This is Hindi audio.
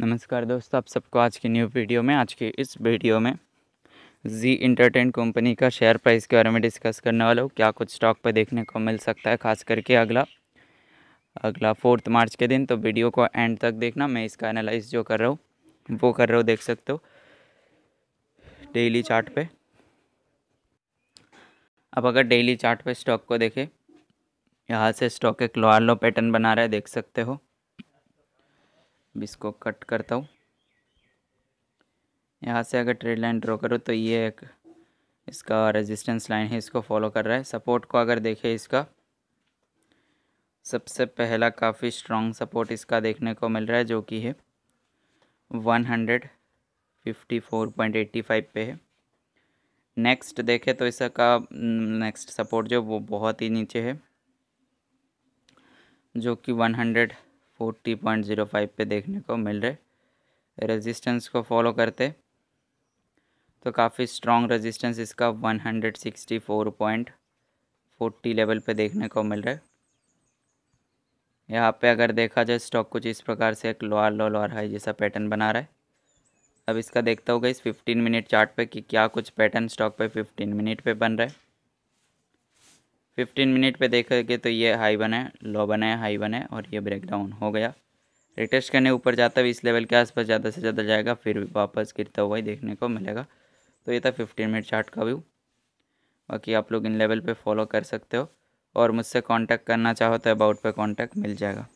नमस्कार दोस्तों आप सबको आज की न्यू वीडियो में आज के इस वीडियो में जी इंटरटेन कंपनी का शेयर प्राइस के बारे में डिस्कस करने वाला हूँ क्या कुछ स्टॉक पर देखने को मिल सकता है खास करके अगला अगला फोर्थ मार्च के दिन तो वीडियो को एंड तक देखना मैं इसका एनालाइज जो कर रहा हूँ वो कर रहा हूँ देख सकते हो डेली चार्ट पे अब अगर डेली चार्ट पे स्टॉक को देखें यहाँ से स्टॉक एक लोअर लो पैटर्न बना रहा है देख सकते हो अब इसको कट करता हूँ यहाँ से अगर ट्रेड लाइन ड्रॉ करो तो ये एक इसका रेजिस्टेंस लाइन है इसको फॉलो कर रहा है सपोर्ट को अगर देखें इसका सबसे पहला काफ़ी स्ट्रॉन्ग सपोर्ट इसका देखने को मिल रहा है जो कि है one hundred fifty four point eighty five पे है नेक्स्ट देखें तो इसका नेक्स्ट हम्म, सपोर्ट जो वो बहुत ही नीचे है जो कि one hundred forty point zero five पे देखने को मिल रहे रेजिस्टेंस को फॉलो करते तो काफ़ी स्ट्रॉन्ग रेजिस्टेंस इसका one hundred sixty four point forty level पे देखने को मिल रहा है यहाँ पे अगर देखा जाए स्टॉक कुछ इस प्रकार से एक लोअर लो लोअर हाई जैसा पैटर्न बना रहा है अब इसका देखता होगा इस 15 मिनट चार्ट पे कि क्या कुछ पैटर्न स्टॉक पे 15 मिनट पे बन रहा है फिफ्टीन मिनट पे देखेंगे तो ये हाई बना है लो बना है हाई बना है और ये ब्रेक डाउन हो गया रिटेस्ट करने ऊपर जाता भी इस लेवल के आसपास ज़्यादा से ज़्यादा जाएगा फिर वापस गिरता हुआ ही देखने को मिलेगा तो ये था फिफ्टीन मिनट चार्ट का व्यू बाकी आप लोग इन लेवल पे फॉलो कर सकते हो और मुझसे कांटेक्ट करना चाहो तो अबाउट पे कांटेक्ट मिल जाएगा